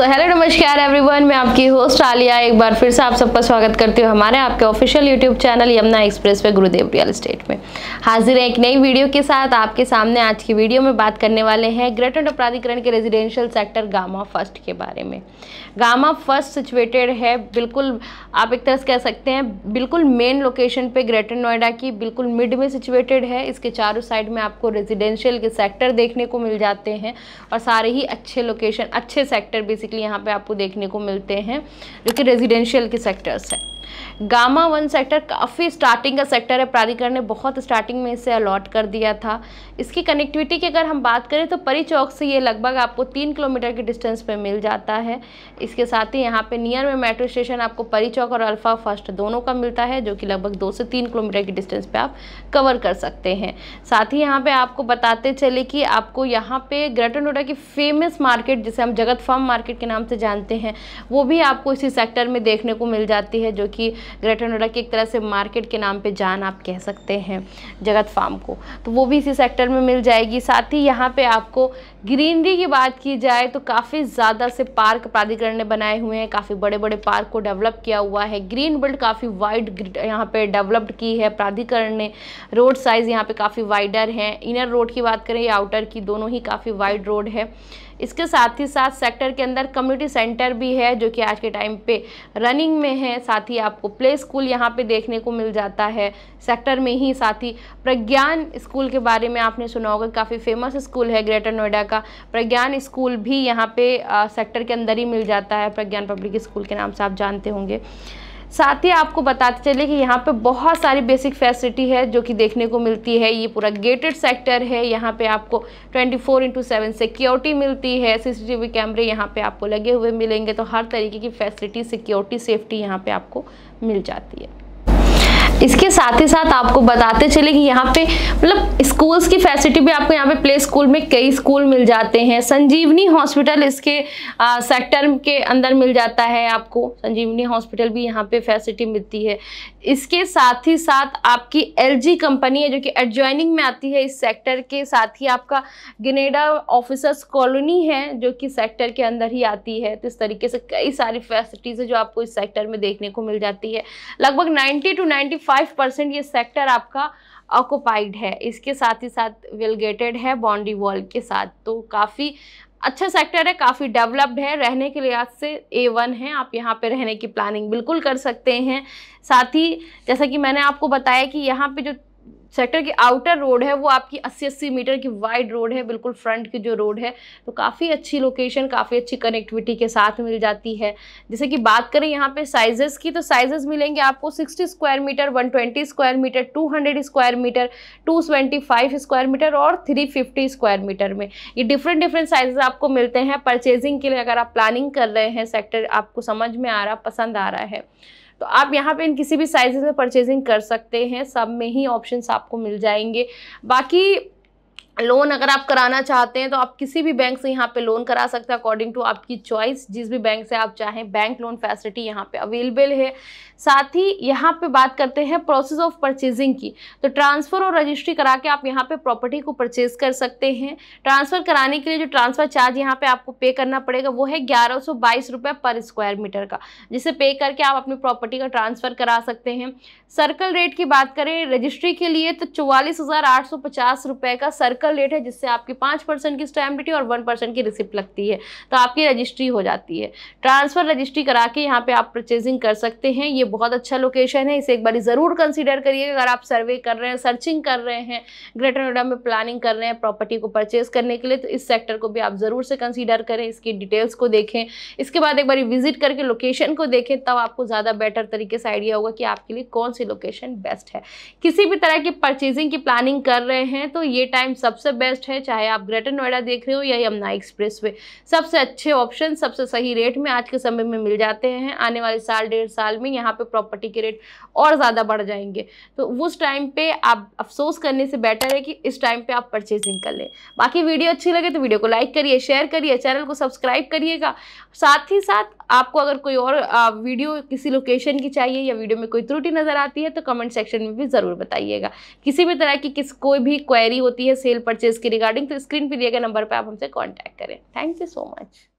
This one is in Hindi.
So hello नमस्कार एवरीवन मैं आपकी होस्ट आलिया एक बार फिर से आप सबका स्वागत करती हूँ हमारे आपके official YouTube channel Yamuna express पे गुरुदेव रियल स्टेट में हाजिर है एक नई वीडियो के साथ आपके सामने आज की वीडियो में बात करने वाले हैं ग्रेटर प्राधिकरण के रेजिडेंशियल सेक्टर गामा फर्स्ट के बारे में गामा फर्स्ट सिचुएटेड है बिल्कुल आप एक तरह से कह सकते हैं बिल्कुल मेन लोकेशन पर ग्रेटर नोएडा की बिल्कुल मिड में सिचुएटेड है इसके चारों साइड में आपको रेजिडेंशियल के सेक्टर देखने को मिल जाते हैं और सारे ही अच्छे लोकेशन अच्छे सेक्टर बेसिकली यहाँ पर आपको देखने को मिलते हैं जो कि रेजिडेंशियल के सेक्टर्स हैं गामा वन सेक्टर काफ़ी स्टार्टिंग का सेक्टर है प्राधिकरण ने बहुत स्टार्टिंग में इसे अलॉट कर दिया था इसकी कनेक्टिविटी की अगर हम बात करें तो परी चौक से ये लगभग आपको तीन किलोमीटर के डिस्टेंस पर मिल जाता है इसके साथ ही यहाँ पर नियर में मेट्रो स्टेशन आपको परी चौक और अल्फ़ा फर्स्ट दोनों का मिलता है जो कि लगभग दो से तीन किलोमीटर की डिस्टेंस पर आप कवर कर सकते हैं साथ ही यहाँ पर आपको बताते चले कि आपको यहाँ पे ग्रेटर नोएडा की फेमस मार्केट जिसे हम जगत फार्म मार्केट के नाम से जानते हैं वो भी आपको इसी सेक्टर में देखने को मिल जाती है जो कि कि ग्रेटर नोएडा की एक तरह से मार्केट के नाम पे जान आप कह सकते हैं जगत फार्म को तो वो भी इसी सेक्टर में मिल जाएगी साथ ही यहाँ पे आपको ग्रीनरी की बात की जाए तो काफ़ी ज़्यादा से पार्क प्राधिकरण ने बनाए हुए हैं काफ़ी बड़े बड़े पार्क को डेवलप किया हुआ है ग्रीन बेल्ट काफ़ी वाइड यहाँ पे डेवलप्ड की है प्राधिकरण ने रोड साइज़ यहाँ पे काफ़ी वाइडर हैं इनर रोड की बात करें या आउटर की दोनों ही काफ़ी वाइड रोड है इसके साथ ही साथ सेक्टर के अंदर कम्युनिटी सेंटर भी है जो कि आज के टाइम पे रनिंग में है साथ ही आपको प्ले स्कूल यहाँ पे देखने को मिल जाता है सेक्टर में ही साथ ही प्रज्ञान स्कूल के बारे में आपने सुना होगा काफ़ी फेमस स्कूल है ग्रेटर नोएडा का प्रज्ञान स्कूल भी यहाँ पे आ, सेक्टर के अंदर ही मिल जाता है प्रज्ञान पब्लिक स्कूल के नाम से आप जानते होंगे साथ ही आपको बताते चले कि यहाँ पे बहुत सारी बेसिक फैसिलिटी है जो कि देखने को मिलती है ये पूरा गेटेड सेक्टर है यहाँ पे आपको 24 फोर इंटू सेवन सिक्योरिटी मिलती है सीसीटीवी कैमरे यहाँ पे आपको लगे हुए मिलेंगे तो हर तरीके की फैसिलिटी सिक्योरिटी सेफ्टी यहाँ पे आपको मिल जाती है इसके साथ ही साथ आपको बताते चले कि यहाँ पे मतलब स्कूल्स की फैसिलिटी भी आपको यहाँ पे प्ले स्कूल में कई स्कूल मिल जाते हैं संजीवनी हॉस्पिटल इसके आ, सेक्टर के अंदर मिल जाता है आपको संजीवनी हॉस्पिटल भी यहाँ पे फैसिलिटी मिलती है इसके साथ ही साथ आपकी एल कंपनी है जो कि एडजॉइनिंग में आती है इस सेक्टर के साथ ही आपका गनेडा ऑफिसर्स कॉलोनी है जो कि सेक्टर के अंदर ही आती है तो इस तरीके से कई सारी फैसिलिटीज़ है जो आपको इस सेक्टर में देखने को मिल जाती है लगभग ninety two ninety five percent ये सेक्टर आपका ऑक्यूपाइड है इसके साथ ही साथ वेलगेटेड है बाउंड्री वॉल के साथ तो काफ़ी अच्छा सेक्टर है काफ़ी डेवलप्ड है रहने के लिहाज से ए वन है आप यहाँ पे रहने की प्लानिंग बिल्कुल कर सकते हैं साथ ही जैसा कि मैंने आपको बताया कि यहाँ पे जो सेक्टर की आउटर रोड है वो आपकी 80-80 मीटर की वाइड रोड है बिल्कुल फ्रंट की जो रोड है तो काफ़ी अच्छी लोकेशन काफ़ी अच्छी कनेक्टिविटी के साथ मिल जाती है जैसे कि बात करें यहाँ पे साइजेस की तो साइजेस मिलेंगे आपको 60 square metre 120 square metre 200 square metre 225 square metre और 350 स्क्वायर मीटर में ये डिफरेंट डिफरेंट साइजेस आपको मिलते हैं परचेजिंग के लिए अगर आप प्लानिंग कर रहे हैं सेक्टर आपको समझ में आ रहा पसंद आ रहा है तो आप यहाँ पे इन किसी भी साइजेस में परचेजिंग कर सकते हैं सब में ही ऑप्शंस आपको मिल जाएंगे बाकी लोन अगर आप कराना चाहते हैं तो आप किसी भी बैंक से यहाँ पे लोन करा सकते हैं अकॉर्डिंग टू आपकी चॉइस जिस भी बैंक से आप चाहें बैंक लोन फैसिलिटी यहाँ पे अवेलेबल है साथ ही यहाँ पे बात करते हैं प्रोसेस ऑफ परचेजिंग की तो ट्रांसफ़र और रजिस्ट्री करा के आप यहाँ पे प्रॉपर्टी को परचेज कर सकते हैं ट्रांसफ़र कराने के लिए जो ट्रांसफ़र चार्ज यहाँ पर आपको पे करना पड़ेगा वो है ग्यारह सौ बाईस रुपये पर स्क्वायर मीटर का जिसे पे करके आप अपनी प्रॉपर्टी का ट्रांसफ़र करा सकते हैं सर्कल रेट की बात करें रजिस्ट्री के लिए तो चौवालीस हज़ार आठ सौ पचास रुपये का सर्कल सर्कल रेट है जिससे आपकी पाँच परसेंट की स्टैम्प ड्यूटी और वन परसेंट की रिसिप्ट लगती है तो आपकी रजिस्ट्री हो जाती है ट्रांसफ़र रजिस्ट्री करा के यहाँ पे आप परचेजिंग कर सकते हैं ये बहुत अच्छा लोकेशन है इसे एक बार ज़रूर कंसिडर करिए अगर आप सर्वे कर रहे हैं सर्चिंग कर रहे हैं ग्रेटर नोएडा में प्लानिंग कर रहे हैं प्रॉपर्टी को परचेज करने के लिए तो इस सेक्टर को भी आप ज़रूर से कंसिडर करें इसकी डिटेल्स को देखें इसके बाद एक बार विजिट करके लोकेशन को देखें तब आपको ज़्यादा बेटर तरीके से आइडिया होगा कि आपके लिए कौन सी लोकेशन बेस्ट है किसी भी तरह की परचेजिंग की प्लानिंग कर रहे हैं तो ये टाइम सब सबसे बेस्ट है चाहे आप ग्रेटर नोएडा देख रहे हो या यमुना एक्सप्रेस वे सबसे अच्छे ऑप्शन सबसे सही रेट में आज के समय में मिल जाते हैं आने वाले साल डेढ़ साल में यहाँ पे प्रॉपर्टी के रेट और ज़्यादा बढ़ जाएंगे तो उस टाइम पे आप अफसोस करने से बेटर है कि इस टाइम पे आप परचेजिंग कर लें बाकी वीडियो अच्छी लगे तो वीडियो को लाइक करिए शेयर करिए चैनल को सब्सक्राइब करिएगा साथ ही साथ आपको अगर कोई और वीडियो किसी लोकेशन की चाहिए या वीडियो में कोई त्रुटि नज़र आती है तो कमेंट सेक्शन में भी ज़रूर बताइएगा किसी भी तरह की किस कोई भी क्वेरी होती है सेल परचेज की रिगार्डिंग तो स्क्रीन पर दिए गए नंबर पर आप हमसे कॉन्टैक्ट करें थैंक यू सो मच